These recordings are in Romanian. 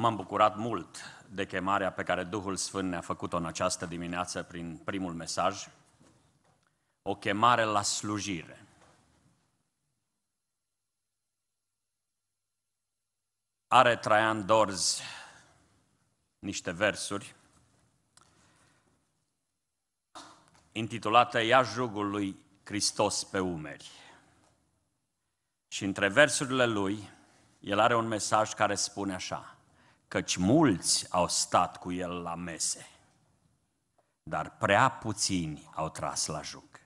M-am bucurat mult de chemarea pe care Duhul Sfânt ne-a făcut-o în această dimineață prin primul mesaj, o chemare la slujire. Are Traian Dorz niște versuri intitulată Ia jugul lui Hristos pe umeri. Și între versurile lui, el are un mesaj care spune așa – căci mulți au stat cu el la mese, dar prea puțini au tras la juc.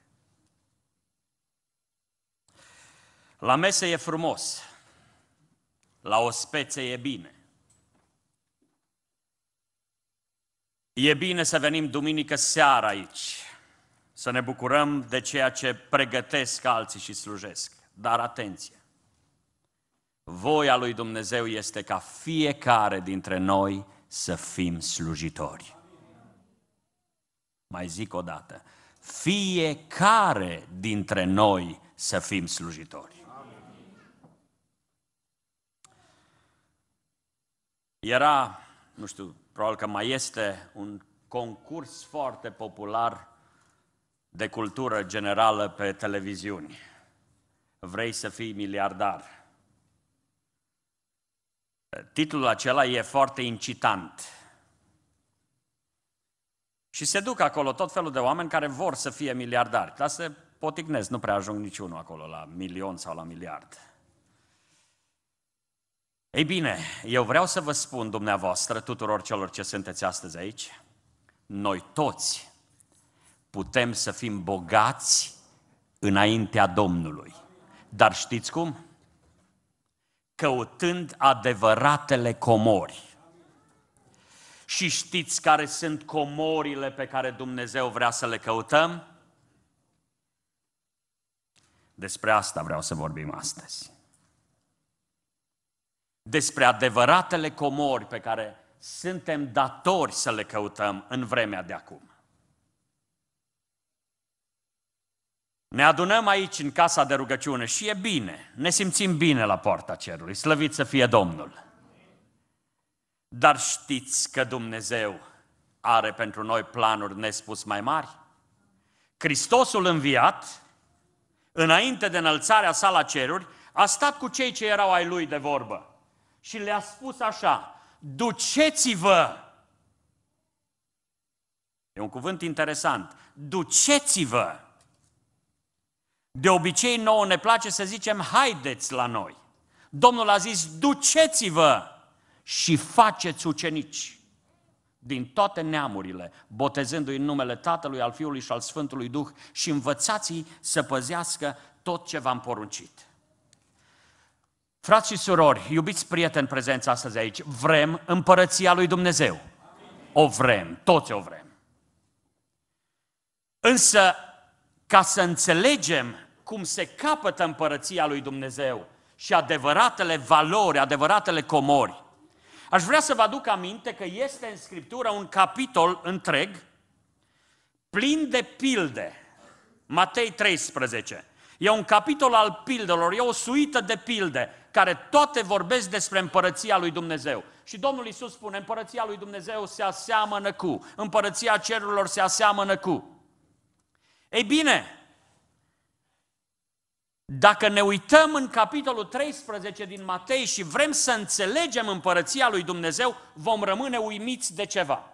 La mese e frumos, la o spețe e bine. E bine să venim duminică seara aici, să ne bucurăm de ceea ce pregătesc alții și slujesc. Dar atenție! voia lui Dumnezeu este ca fiecare dintre noi să fim slujitori. Mai zic o dată, fiecare dintre noi să fim slujitori. Era, nu știu, probabil că mai este un concurs foarte popular de cultură generală pe televiziuni. Vrei să fii miliardar? titlul acela e foarte incitant. Și se duc acolo tot felul de oameni care vor să fie miliardari, dar se potignesc, nu prea ajung niciunul acolo la milion sau la miliard. Ei bine, eu vreau să vă spun dumneavoastră, tuturor celor ce sunteți astăzi aici, noi toți putem să fim bogați înaintea Domnului. Dar știți cum? căutând adevăratele comori. Și știți care sunt comorile pe care Dumnezeu vrea să le căutăm? Despre asta vreau să vorbim astăzi. Despre adevăratele comori pe care suntem datori să le căutăm în vremea de acum. Ne adunăm aici în casa de rugăciune și e bine, ne simțim bine la poarta cerului, slăvit să fie Domnul. Dar știți că Dumnezeu are pentru noi planuri nespus mai mari? Hristosul înviat, înainte de înălțarea sa la ceruri, a stat cu cei ce erau ai lui de vorbă și le-a spus așa, duceți-vă! E un cuvânt interesant, duceți-vă! De obicei nouă ne place să zicem haideți la noi. Domnul a zis duceți-vă și faceți ucenici din toate neamurile, botezându-i în numele Tatălui, al Fiului și al Sfântului Duh și învățați-i să păzească tot ce v-am poruncit. Frați și surori, iubiți prieteni prezenți astăzi aici, vrem împărăția lui Dumnezeu. O vrem, toți o vrem. Însă, ca să înțelegem cum se capătă împărăția lui Dumnezeu și adevăratele valori, adevăratele comori. Aș vrea să vă aduc aminte că este în Scriptură un capitol întreg plin de pilde. Matei 13. E un capitol al pildelor, e o suită de pilde care toate vorbesc despre împărăția lui Dumnezeu. Și Domnul Isus spune, împărăția lui Dumnezeu se aseamănă cu, împărăția cerurilor se aseamănă cu. Ei bine, dacă ne uităm în capitolul 13 din Matei și vrem să înțelegem împărăția lui Dumnezeu, vom rămâne uimiți de ceva.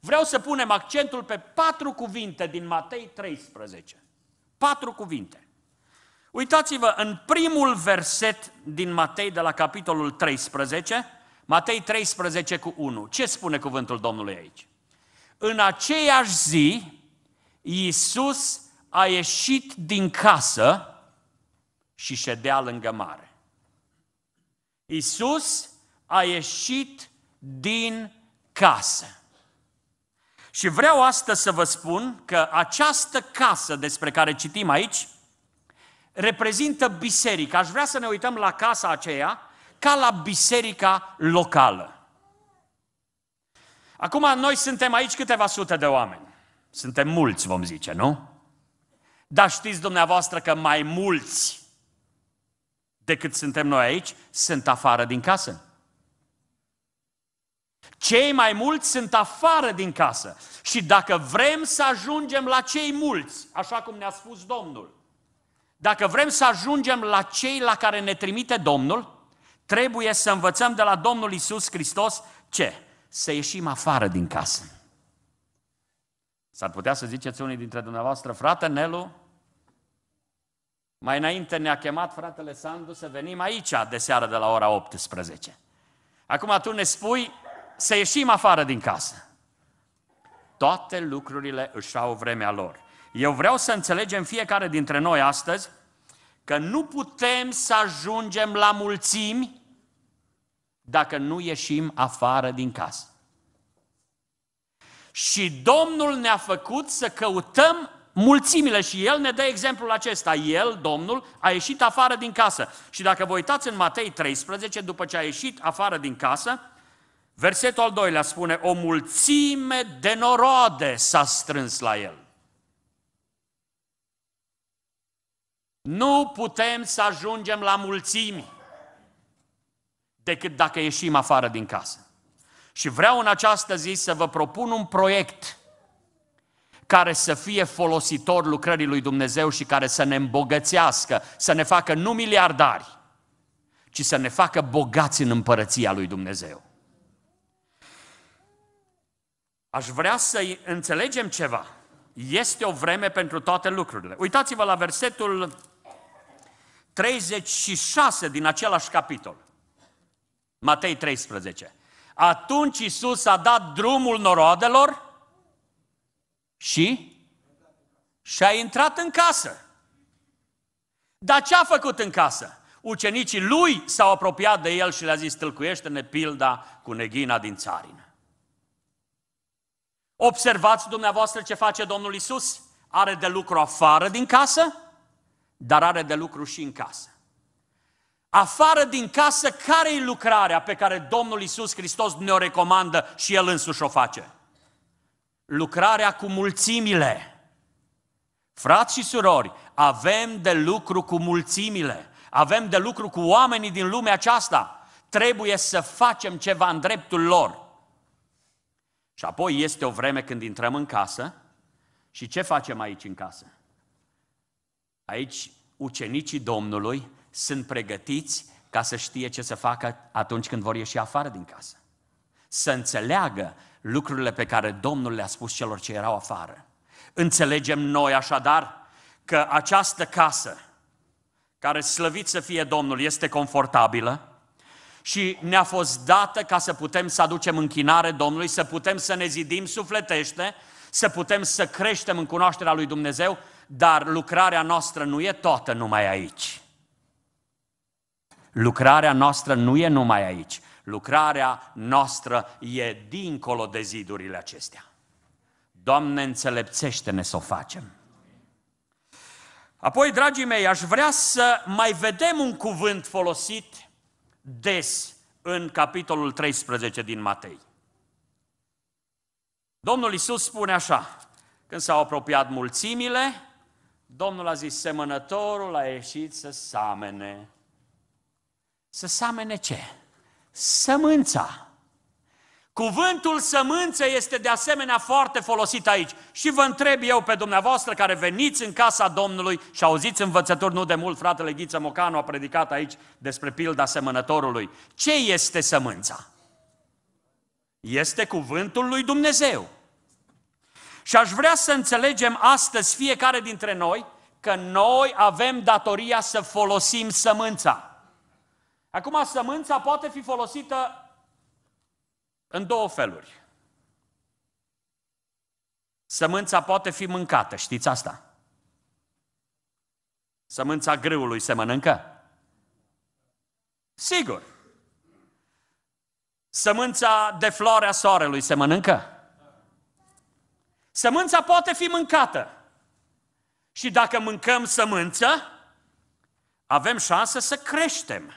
Vreau să punem accentul pe patru cuvinte din Matei 13. Patru cuvinte. Uitați-vă în primul verset din Matei de la capitolul 13, Matei 13 cu 1. Ce spune cuvântul Domnului aici? În aceeași zi, Iisus a ieșit din casă, și ședea lângă mare. Isus a ieșit din casă. Și vreau astăzi să vă spun că această casă despre care citim aici reprezintă biserica. Aș vrea să ne uităm la casa aceea ca la biserica locală. Acum, noi suntem aici câteva sute de oameni. Suntem mulți, vom zice, nu? Dar știți dumneavoastră că mai mulți decât suntem noi aici, sunt afară din casă. Cei mai mulți sunt afară din casă. Și dacă vrem să ajungem la cei mulți, așa cum ne-a spus Domnul, dacă vrem să ajungem la cei la care ne trimite Domnul, trebuie să învățăm de la Domnul Isus Hristos ce? Să ieșim afară din casă. S-ar putea să ziceți unii dintre dumneavoastră, frate Nelu, mai înainte ne-a chemat fratele Sandu să venim aici de seară de la ora 18. Acum tu ne spui să ieșim afară din casă. Toate lucrurile își au vremea lor. Eu vreau să înțelegem fiecare dintre noi astăzi că nu putem să ajungem la mulțimi dacă nu ieșim afară din casă. Și Domnul ne-a făcut să căutăm mulțimile și el ne dă exemplul acesta. El, Domnul, a ieșit afară din casă. Și dacă vă uitați în Matei 13, după ce a ieșit afară din casă, versetul al doilea spune, o mulțime de norode s-a strâns la el. Nu putem să ajungem la mulțimi decât dacă ieșim afară din casă. Și vreau în această zi să vă propun un proiect – care să fie folositor lucrării lui Dumnezeu și care să ne îmbogățească, să ne facă nu miliardari, ci să ne facă bogați în împărăția lui Dumnezeu. Aș vrea să înțelegem ceva. Este o vreme pentru toate lucrurile. Uitați-vă la versetul 36 din același capitol. Matei 13. Atunci Isus a dat drumul noroadelor și? Și a intrat în casă. Dar ce a făcut în casă? Ucenicii lui s-au apropiat de el și le-a zis, tâlcuiește-ne pilda cu neghina din țarină. Observați dumneavoastră ce face Domnul Isus? Are de lucru afară din casă, dar are de lucru și în casă. Afară din casă, care e lucrarea pe care Domnul Isus Hristos ne-o recomandă și El însuși o face? lucrarea cu mulțimile. Frați și surori, avem de lucru cu mulțimile, avem de lucru cu oamenii din lumea aceasta. Trebuie să facem ceva în dreptul lor. Și apoi este o vreme când intrăm în casă și ce facem aici în casă? Aici ucenicii Domnului sunt pregătiți ca să știe ce să facă atunci când vor ieși afară din casă. Să înțeleagă lucrurile pe care Domnul le-a spus celor ce erau afară. Înțelegem noi așadar că această casă, care slăvit să fie Domnul, este confortabilă și ne-a fost dată ca să putem să aducem închinare Domnului, să putem să ne zidim sufletește, să putem să creștem în cunoașterea lui Dumnezeu, dar lucrarea noastră nu e toată numai aici. Lucrarea noastră nu e numai aici. Lucrarea noastră e dincolo de zidurile acestea. Doamne, înțelepțește-ne să o facem. Apoi, dragii mei, aș vrea să mai vedem un cuvânt folosit des în capitolul 13 din Matei. Domnul Isus spune așa, când s-au apropiat mulțimile, Domnul a zis, semănătorul a ieșit să samene. Să samene ce? sămânța. Cuvântul sămânță este de asemenea foarte folosit aici. Și vă întreb eu pe dumneavoastră care veniți în casa Domnului și auziți învățături, nu de mult fratele Ghiță Mocanu a predicat aici despre pilda semănătorului. Ce este sămânța? Este cuvântul lui Dumnezeu. Și aș vrea să înțelegem astăzi fiecare dintre noi că noi avem datoria să folosim sămânța. Acum, sămânța poate fi folosită în două feluri. Sămânța poate fi mâncată, știți asta? Sămânța grâului se mănâncă? Sigur. Sămânța de floarea soarelui se mănâncă? Sămânța poate fi mâncată. Și dacă mâncăm sămânță, avem șansă să creștem.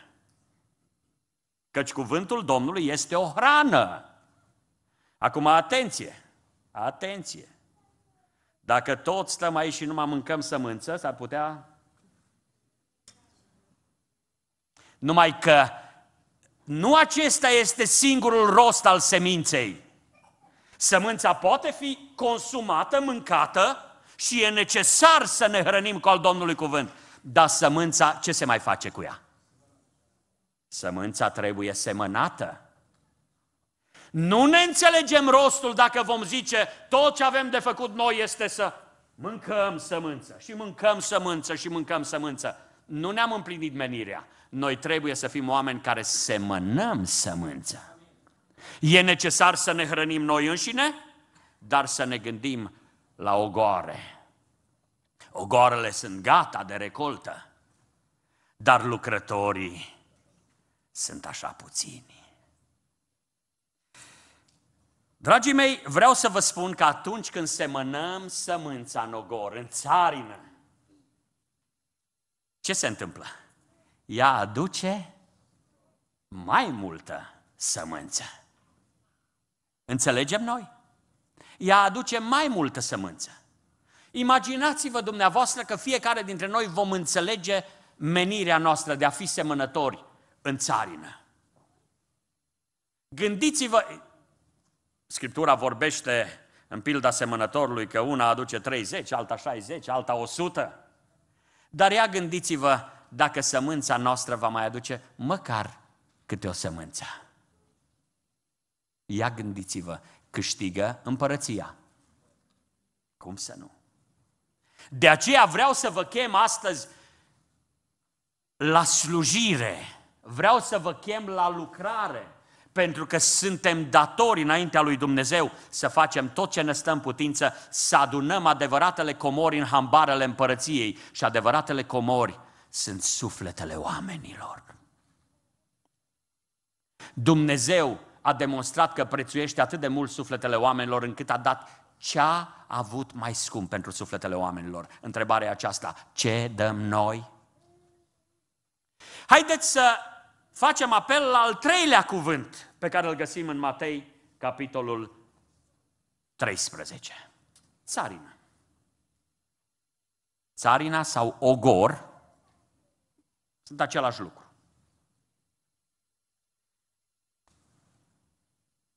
Căci cuvântul Domnului este o hrană. Acum, atenție! Atenție! Dacă toți stăm aici și mai mâncăm sămânță, s-ar putea... Numai că nu acesta este singurul rost al seminței. Sămânța poate fi consumată, mâncată și e necesar să ne hrănim cu al Domnului cuvânt. Dar sămânța, ce se mai face cu ea? Sămânța trebuie semănată. Nu ne înțelegem rostul dacă vom zice tot ce avem de făcut noi este să mâncăm sămânță și mâncăm sămânță și mâncăm sămânță. Nu ne-am împlinit menirea. Noi trebuie să fim oameni care semănăm sămânță. E necesar să ne hrănim noi înșine, dar să ne gândim la ogoare. Ogoarele sunt gata de recoltă, dar lucrătorii sunt așa puțini. Dragii mei, vreau să vă spun că atunci când semănăm sămânța în ogor, în țarină, ce se întâmplă? Ea aduce mai multă sămânță. Înțelegem noi? Ea aduce mai multă sămânță. Imaginați-vă dumneavoastră că fiecare dintre noi vom înțelege menirea noastră de a fi semănători în țarină. Gândiți-vă, Scriptura vorbește în pilda semănătorului că una aduce 30, alta 60, alta 100. Dar ia gândiți-vă dacă sămânța noastră va mai aduce măcar câte o sămânță. Ia gândiți-vă, câștigă împărăția. Cum să nu? De aceea vreau să vă chem astăzi la slujire Vreau să vă chem la lucrare, pentru că suntem datori înaintea lui Dumnezeu să facem tot ce ne stă în putință, să adunăm adevăratele comori în hambarele împărăției și adevăratele comori sunt sufletele oamenilor. Dumnezeu a demonstrat că prețuiește atât de mult sufletele oamenilor încât a dat ce a avut mai scump pentru sufletele oamenilor. Întrebarea aceasta, ce dăm noi? Haideți să facem apel la al treilea cuvânt pe care îl găsim în Matei, capitolul 13. Țarina. Țarina sau ogor sunt același lucru.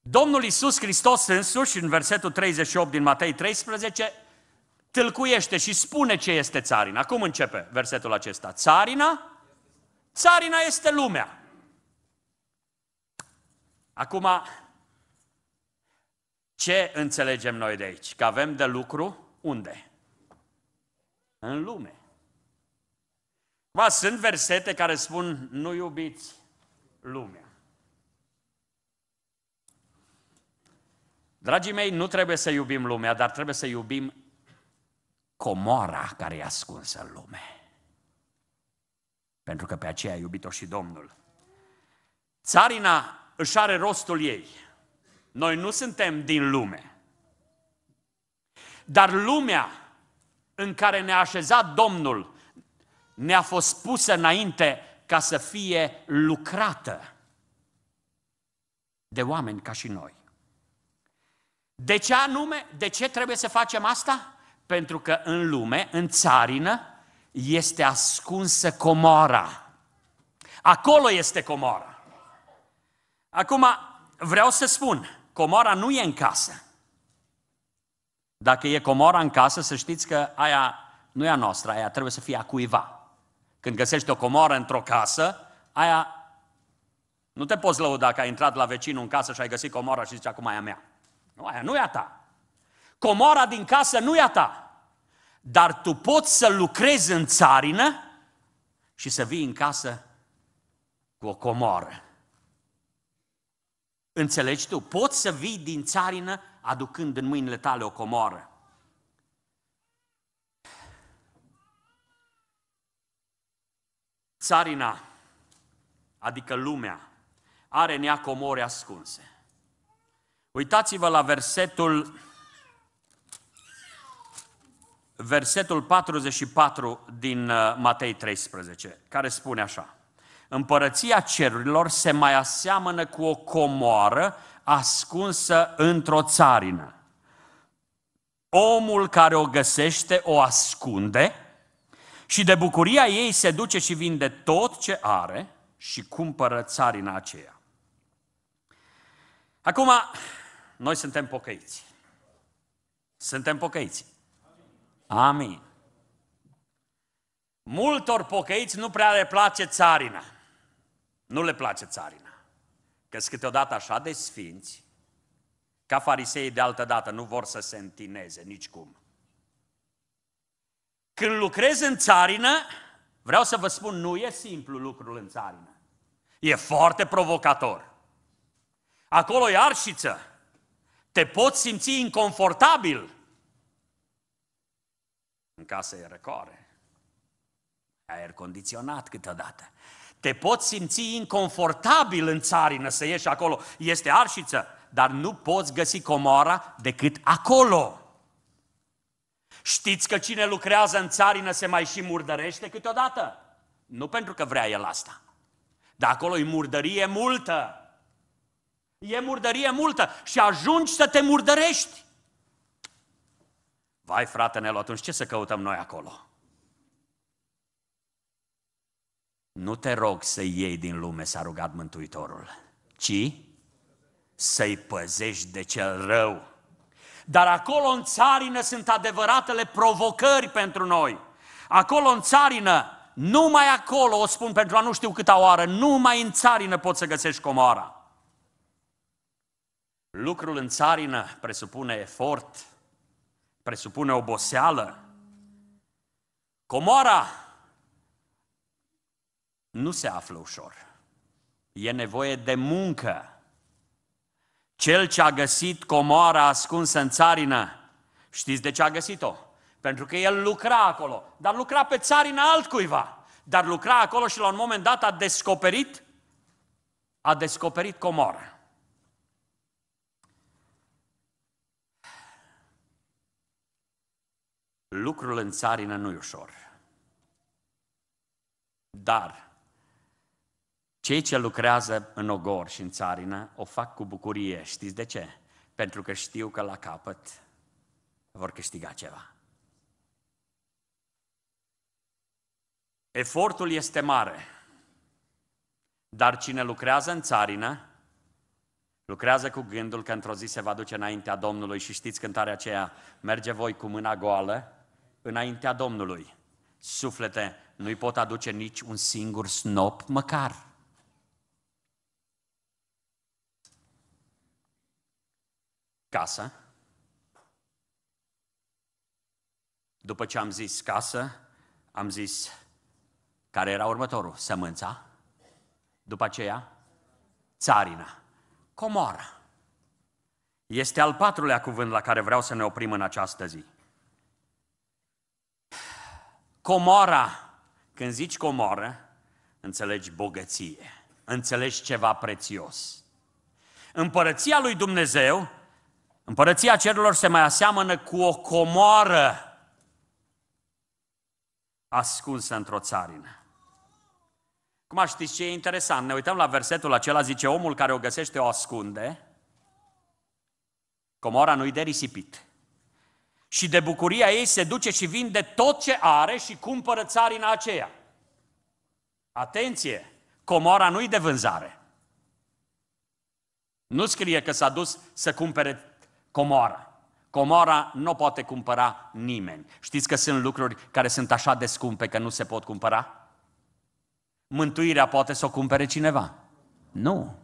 Domnul Isus Hristos însuși, în versetul 38 din Matei 13, tâlcuiește și spune ce este țarina. Cum începe versetul acesta? Țarina? Țarina este lumea. Acum, ce înțelegem noi de aici? Că avem de lucru unde? În lume. Ba, sunt versete care spun, nu iubiți lumea. Dragii mei, nu trebuie să iubim lumea, dar trebuie să iubim comora care e ascunsă în lume. Pentru că pe aceea a iubit-o și Domnul. Țarina își are rostul ei. Noi nu suntem din lume. Dar lumea în care ne-a așezat Domnul ne-a fost pusă înainte ca să fie lucrată de oameni ca și noi. De ce anume? De ce trebuie să facem asta? Pentru că în lume, în țarină, este ascunsă comora. Acolo este comora. Acum, vreau să spun, comora nu e în casă. Dacă e comora în casă, să știți că aia nu e a noastră, aia trebuie să fie a cuiva. Când găsești o comoră într-o casă, aia nu te poți lăuda că ai intrat la vecinul în casă și ai găsit comora și zici, acum aia mea. Nu, aia nu e a ta. Comora din casă nu e a ta. Dar tu poți să lucrezi în țarină și să vii în casă cu o comoră. Înțelegi tu? Poți să vii din țarină aducând în mâinile tale o comoră. Țarina, adică lumea, are în ea comori ascunse. Uitați-vă la versetul versetul 44 din uh, Matei 13, care spune așa. Împărăția cerurilor se mai aseamănă cu o comoară ascunsă într-o țarină. Omul care o găsește o ascunde și de bucuria ei se duce și vinde tot ce are și cumpără țarina aceea. Acum, noi suntem pocăiți. Suntem pocăiți. Amin. Multor pocăiți nu prea le place țarina. Nu le place țarina. Că sunt câteodată așa de sfinți, ca fariseii de altă dată nu vor să se întineze nicicum. Când lucrezi în țarină, vreau să vă spun, nu e simplu lucrul în țarină. E foarte provocator. Acolo e arșiță. Te poți simți inconfortabil. În casă e răcoare. Aer condiționat câteodată. Te poți simți inconfortabil în țarină să ieși acolo. Este arșiță, dar nu poți găsi comoara decât acolo. Știți că cine lucrează în țarină se mai și murdărește câteodată? Nu pentru că vrea el asta. Dar acolo e murdărie multă. E murdărie multă și ajungi să te murdărești. Vai, frate, ne atunci ce să căutăm noi acolo? Nu te rog să iei din lume, s-a rugat Mântuitorul, ci să-i păzești de cel rău. Dar acolo în țarină sunt adevăratele provocări pentru noi. Acolo în țarină, numai acolo, o spun pentru a nu știu câta oară, numai în țarină poți să găsești comoara. Lucrul în țarină presupune efort, presupune oboseală. Comoara nu se află ușor. E nevoie de muncă. Cel ce a găsit comoara ascunsă în țarină, știți de ce a găsit-o? Pentru că el lucra acolo, dar lucra pe țarină altcuiva. Dar lucra acolo și la un moment dat a descoperit, a descoperit comora. Lucrul în țarină nu e ușor. Dar cei ce lucrează în ogor și în țarină o fac cu bucurie. Știți de ce? Pentru că știu că la capăt vor câștiga ceva. Efortul este mare, dar cine lucrează în țarină, lucrează cu gândul că într-o zi se va duce înaintea Domnului și știți cântarea aceea, merge voi cu mâna goală înaintea Domnului. Suflete, nu-i pot aduce nici un singur snop măcar. Casa. După ce am zis casă, am zis care era următorul? Sămânța. După aceea, țarina. Comoara. Este al patrulea cuvânt la care vreau să ne oprim în această zi. Comora. Când zici comoră, înțelegi bogăție, înțelegi ceva prețios. Împărăția lui Dumnezeu Împărăția cerurilor se mai aseamănă cu o comoară ascunsă într-o țarină. Cum ști ce e interesant? Ne uităm la versetul acela, zice, omul care o găsește o ascunde, comora nu-i de risipit. Și de bucuria ei se duce și vinde tot ce are și cumpără țarina aceea. Atenție! Comora nu-i de vânzare. Nu scrie că s-a dus să cumpere Comora. Comora nu poate cumpăra nimeni. Știți că sunt lucruri care sunt așa de scumpe că nu se pot cumpăra? Mântuirea poate să o cumpere cineva. Nu.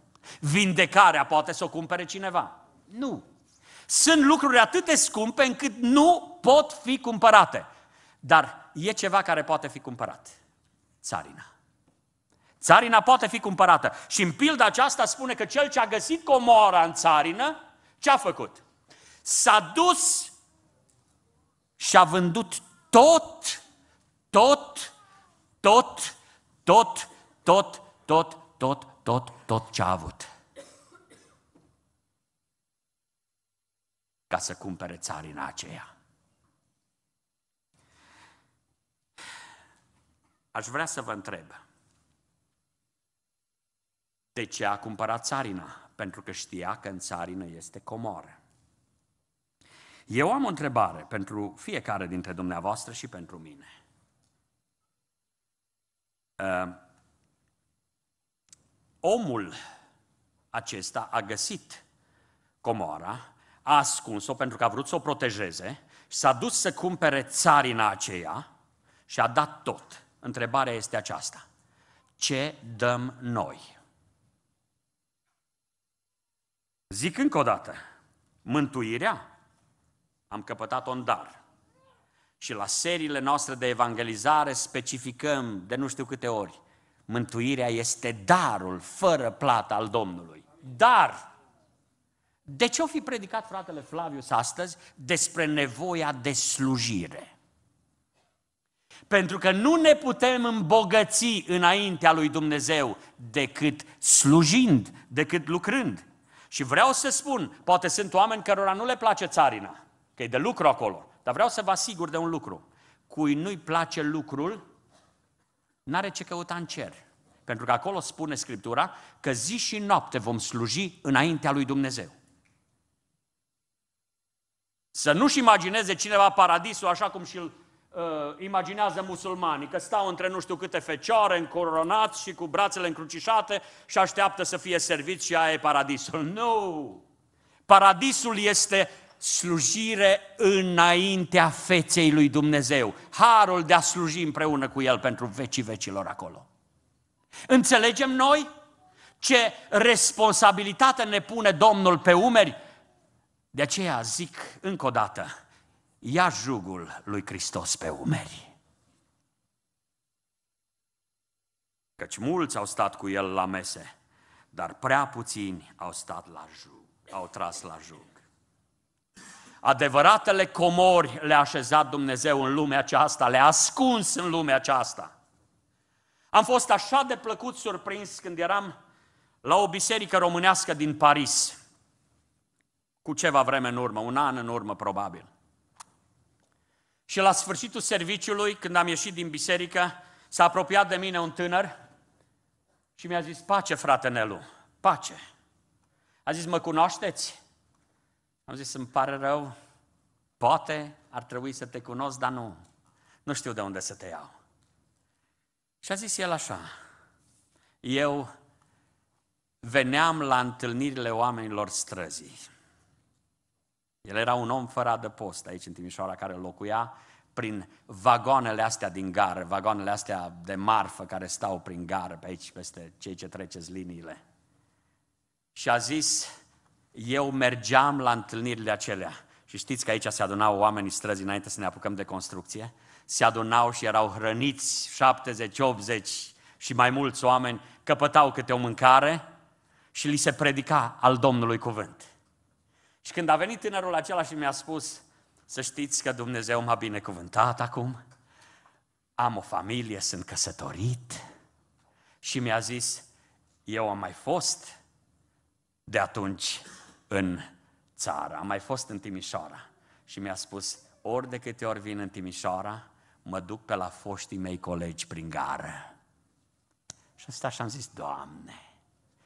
Vindecarea poate să o cumpere cineva. Nu. Sunt lucruri atât de scumpe încât nu pot fi cumpărate. Dar e ceva care poate fi cumpărat. Țarina. Țarina poate fi cumpărată. Și în pilda aceasta spune că cel ce a găsit comora în țarină, ce a făcut? s-a dus și a vândut tot, tot, tot, tot, tot, tot, tot, tot, tot ce a avut. Ca să cumpere țarina aceea. Aș vrea să vă întreb. De ce a cumpărat țarina? Pentru că știa că în țarină este comoră. Eu am o întrebare pentru fiecare dintre dumneavoastră și pentru mine. Uh, omul acesta a găsit comoara, a ascuns-o pentru că a vrut să o protejeze și s-a dus să cumpere țarina aceea și a dat tot. Întrebarea este aceasta. Ce dăm noi? Zic încă o dată, mântuirea am căpătat un dar. Și la seriile noastre de evangelizare specificăm de nu știu câte ori, mântuirea este darul fără plată al Domnului. Dar! De ce o fi predicat fratele Flavius astăzi despre nevoia de slujire? Pentru că nu ne putem îmbogăți înaintea lui Dumnezeu decât slujind, decât lucrând. Și vreau să spun, poate sunt oameni cărora nu le place țarina că e de lucru acolo. Dar vreau să vă asigur de un lucru. Cui nu-i place lucrul, n-are ce căuta în cer. Pentru că acolo spune Scriptura că zi și noapte vom sluji înaintea lui Dumnezeu. Să nu-și imagineze cineva paradisul așa cum și-l uh, imaginează musulmanii, că stau între nu știu câte fecioare, încoronați și cu brațele încrucișate și așteaptă să fie serviți și aia e paradisul. Nu! Paradisul este slujire înaintea feței lui Dumnezeu. Harul de a sluji împreună cu El pentru vecii vecilor acolo. Înțelegem noi ce responsabilitate ne pune Domnul pe umeri? De aceea zic încă o dată, ia jugul lui Hristos pe umeri. Căci mulți au stat cu el la mese, dar prea puțini au stat la jug, au tras la jug. Adevăratele comori le-a așezat Dumnezeu în lumea aceasta, le-a ascuns în lumea aceasta. Am fost așa de plăcut surprins când eram la o biserică românească din Paris, cu ceva vreme în urmă, un an în urmă probabil. Și la sfârșitul serviciului, când am ieșit din biserică, s-a apropiat de mine un tânăr și mi-a zis, pace frate Nelu, pace. A zis, mă cunoașteți? Am zis, îmi pare rău, poate ar trebui să te cunosc, dar nu. Nu știu de unde să te iau. Și a zis el așa, eu veneam la întâlnirile oamenilor străzii. El era un om fără adăpost aici în Timișoara care locuia prin vagoanele astea din gară, vagoanele astea de marfă care stau prin gară pe aici, peste cei ce treceți liniile. Și a zis, eu mergeam la întâlnirile acelea. Și știți că aici se adunau oamenii străzi înainte să ne apucăm de construcție? Se adunau și erau hrăniți 70, 80 și mai mulți oameni, căpătau câte o mâncare și li se predica al Domnului cuvânt. Și când a venit tânărul acela și mi-a spus, să știți că Dumnezeu m-a binecuvântat acum, am o familie, sunt căsătorit și mi-a zis, eu am mai fost de atunci în țară. Am mai fost în Timișoara și mi-a spus, ori de câte ori vin în Timișoara, mă duc pe la foștii mei colegi prin gară. Și am stat și am zis, Doamne,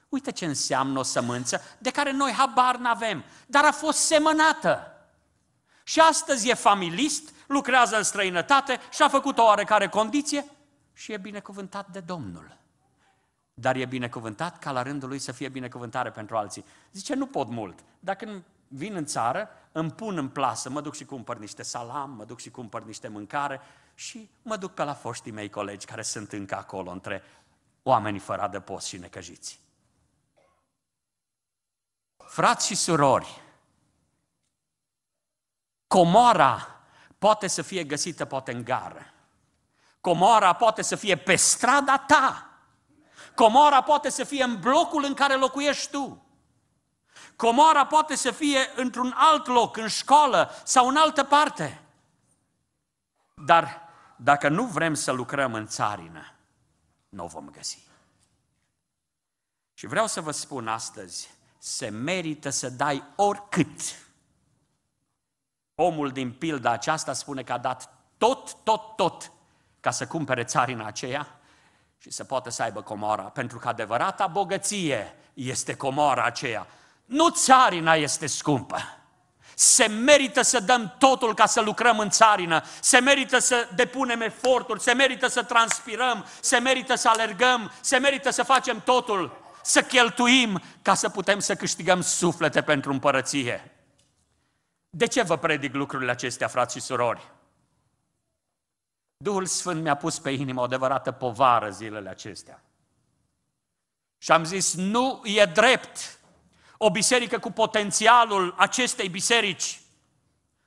uite ce înseamnă o sămânță de care noi habar n-avem, dar a fost semănată. Și astăzi e familist, lucrează în străinătate și a făcut o oarecare condiție și e binecuvântat de Domnul dar e binecuvântat ca la rândul lui să fie binecuvântare pentru alții. Zice, nu pot mult. Dacă vin în țară, îmi pun în plasă, mă duc și cumpăr niște salam, mă duc și cumpăr niște mâncare și mă duc pe la foștii mei colegi care sunt încă acolo între oamenii fără adăpost și necăjiți. Frați și surori, comora poate să fie găsită poate în gară. Comoara poate să fie pe strada ta, Comoara poate să fie în blocul în care locuiești tu. Comoara poate să fie într-un alt loc, în școală sau în altă parte. Dar dacă nu vrem să lucrăm în țarină, nu o vom găsi. Și vreau să vă spun astăzi, se merită să dai oricât. Omul din pilda aceasta spune că a dat tot, tot, tot ca să cumpere țarina aceea și să poată să aibă comoara, pentru că adevărata bogăție este comora aceea. Nu țarina este scumpă. Se merită să dăm totul ca să lucrăm în țarină, se merită să depunem eforturi, se merită să transpirăm, se merită să alergăm, se merită să facem totul, să cheltuim ca să putem să câștigăm suflete pentru împărăție. De ce vă predic lucrurile acestea, frați și surori? Duhul Sfânt mi-a pus pe inimă o adevărată povară zilele acestea. Și am zis, nu e drept o biserică cu potențialul acestei biserici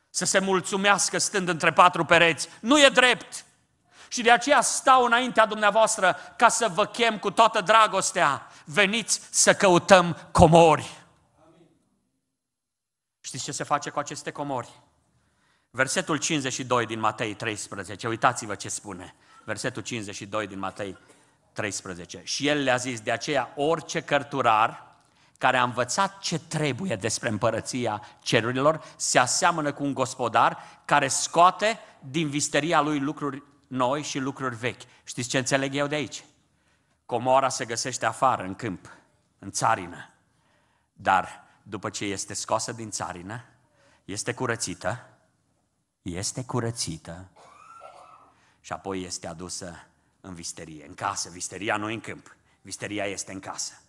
să se mulțumească stând între patru pereți. Nu e drept! Și de aceea stau înaintea dumneavoastră ca să vă chem cu toată dragostea. Veniți să căutăm comori. Amin. Știți ce se face cu aceste comori? Versetul 52 din Matei 13, uitați-vă ce spune. Versetul 52 din Matei 13. Și el le-a zis, de aceea orice cărturar care a învățat ce trebuie despre împărăția cerurilor se aseamănă cu un gospodar care scoate din visteria lui lucruri noi și lucruri vechi. Știți ce înțeleg eu de aici? Comora se găsește afară, în câmp, în țarină. Dar după ce este scoasă din țarină, este curățită, este curățită și apoi este adusă în visterie, în casă. Visteria nu în câmp, visteria este în casă.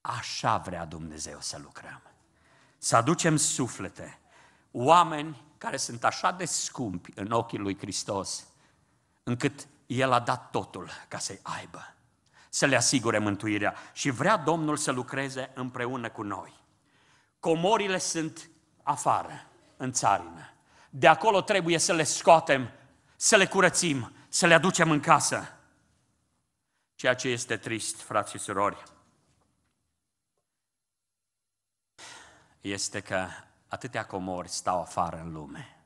Așa vrea Dumnezeu să lucrăm. Să aducem suflete, oameni care sunt așa de scumpi în ochii lui Hristos, încât El a dat totul ca să-i aibă, să le asigure mântuirea și vrea Domnul să lucreze împreună cu noi. Comorile sunt afară, în țarină de acolo trebuie să le scoatem, să le curățim, să le aducem în casă. Ceea ce este trist, frații și surori, este că atâtea comori stau afară în lume.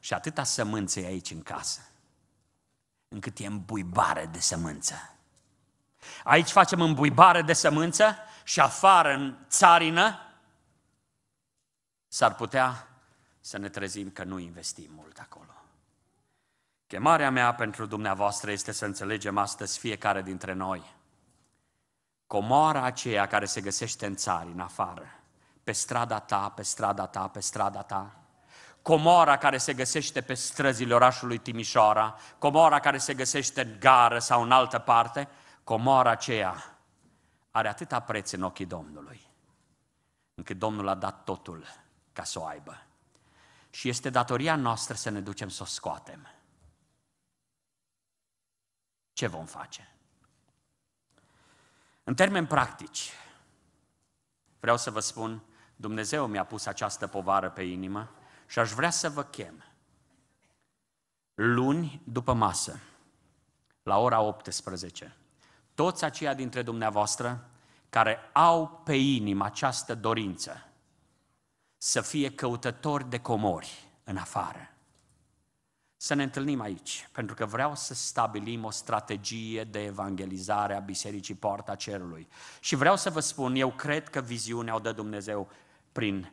Și atâta sămânță e aici în casă, încât e îmbuibare de sămânță. Aici facem îmbuibare de sămânță și afară, în țarină, s-ar putea să ne trezim că nu investim mult acolo. Chemarea mea pentru dumneavoastră este să înțelegem astăzi fiecare dintre noi. Comoara aceea care se găsește în țari, în afară, pe strada ta, pe strada ta, pe strada ta, comora care se găsește pe străzile orașului Timișoara, comora care se găsește în gară sau în altă parte, comora aceea are atâta preț în ochii Domnului, încât Domnul a dat totul ca să o aibă. Și este datoria noastră să ne ducem să o scoatem. Ce vom face? În termeni practici, vreau să vă spun, Dumnezeu mi-a pus această povară pe inimă și aș vrea să vă chem. Luni după masă, la ora 18, toți aceia dintre dumneavoastră care au pe inimă această dorință să fie căutători de comori în afară. Să ne întâlnim aici, pentru că vreau să stabilim o strategie de evangelizare a Bisericii Poarta Cerului. Și vreau să vă spun, eu cred că viziunea o dă Dumnezeu prin,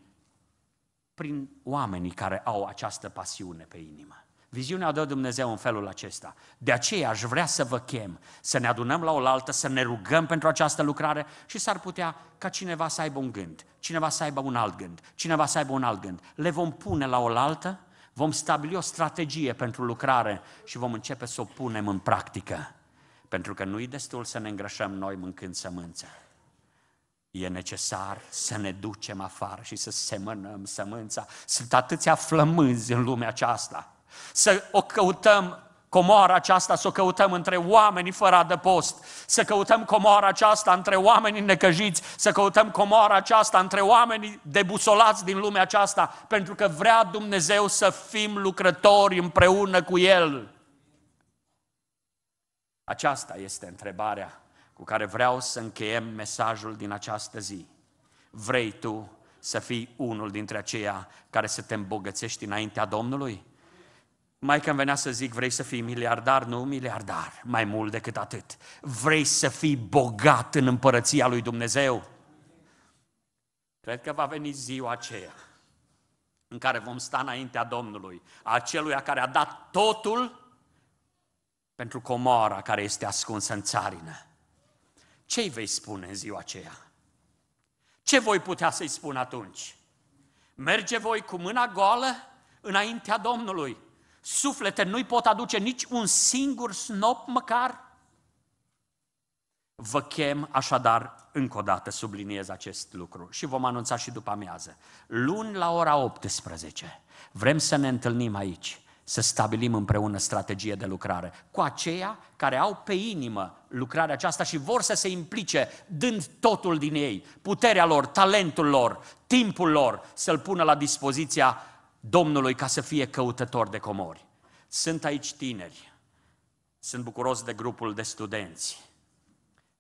prin oamenii care au această pasiune pe inimă. Viziunea dă Dumnezeu în felul acesta. De aceea aș vrea să vă chem, să ne adunăm la oaltă, să ne rugăm pentru această lucrare și s-ar putea ca cineva să aibă un gând, cineva să aibă un alt gând, cineva să aibă un alt gând. Le vom pune la oaltă, vom stabili o strategie pentru lucrare și vom începe să o punem în practică. Pentru că nu-i destul să ne îngrășăm noi mâncând sămânță. E necesar să ne ducem afară și să semănăm sămânța. Sunt atâția flămânzi în lumea aceasta să o căutăm comoara aceasta, să o căutăm între oamenii fără adăpost, să căutăm comoara aceasta între oamenii necăjiți, să căutăm comoara aceasta între oamenii debusolați din lumea aceasta, pentru că vrea Dumnezeu să fim lucrători împreună cu El. Aceasta este întrebarea cu care vreau să încheiem mesajul din această zi. Vrei tu să fii unul dintre aceia care să te îmbogățești înaintea Domnului? mai când venea să zic, vrei să fii miliardar? Nu miliardar, mai mult decât atât. Vrei să fii bogat în împărăția lui Dumnezeu? Cred că va veni ziua aceea în care vom sta înaintea Domnului, aceluia care a dat totul pentru comoara care este ascunsă în țarină. ce vei spune în ziua aceea? Ce voi putea să-i spun atunci? Merge voi cu mâna goală înaintea Domnului suflete nu-i pot aduce nici un singur snop măcar? Vă chem așadar, încă o dată subliniez acest lucru și vom anunța și după amiază. Luni la ora 18 vrem să ne întâlnim aici, să stabilim împreună strategie de lucrare cu aceia care au pe inimă lucrarea aceasta și vor să se implice dând totul din ei, puterea lor, talentul lor, timpul lor, să-l pună la dispoziția Domnului ca să fie căutător de comori. Sunt aici tineri, sunt bucuros de grupul de studenți,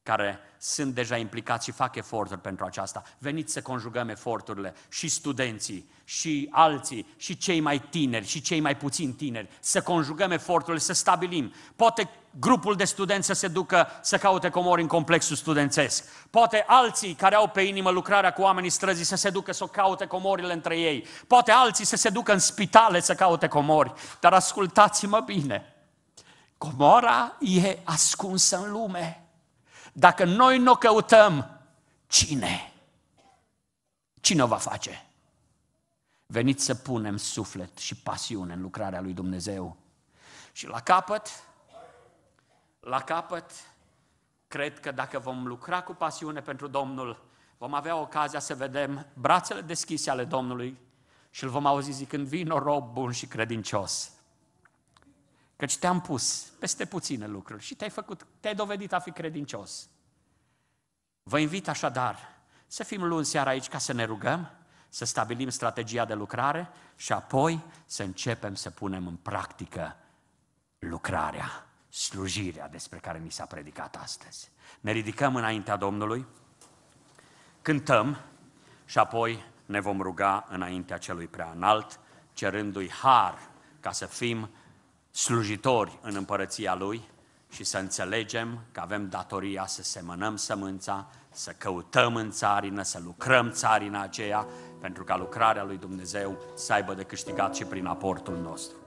care sunt deja implicați și fac eforturi pentru aceasta. Veniți să conjugăm eforturile și studenții, și alții, și cei mai tineri, și cei mai puțin tineri, să conjugăm eforturile, să stabilim. Poate grupul de studenți să se ducă să caute comori în complexul studențesc. Poate alții care au pe inimă lucrarea cu oamenii străzi să se ducă să caute comorile între ei. Poate alții să se ducă în spitale să caute comori. Dar ascultați-mă bine, comora e ascunsă în lume. Dacă noi nu o căutăm, cine? Cine o va face? Veniți să punem suflet și pasiune în lucrarea lui Dumnezeu. Și la capăt, la capăt, cred că dacă vom lucra cu pasiune pentru Domnul, vom avea ocazia să vedem brațele deschise ale Domnului și îl vom auzi zicând, vino rob bun și credincios. Căci te-am pus peste puține lucruri și te-ai făcut, te-ai dovedit a fi credincios. Vă invit așadar să fim luni seara aici ca să ne rugăm, să stabilim strategia de lucrare și apoi să începem să punem în practică lucrarea, slujirea despre care ni s-a predicat astăzi. Ne ridicăm înaintea Domnului, cântăm și apoi ne vom ruga înaintea celui prea înalt, cerându-i har ca să fim slujitori în împărăția Lui și să înțelegem că avem datoria să semănăm sămânța, să căutăm în țarină, să lucrăm țarina aceea, pentru ca lucrarea lui Dumnezeu să aibă de câștigat și prin aportul nostru.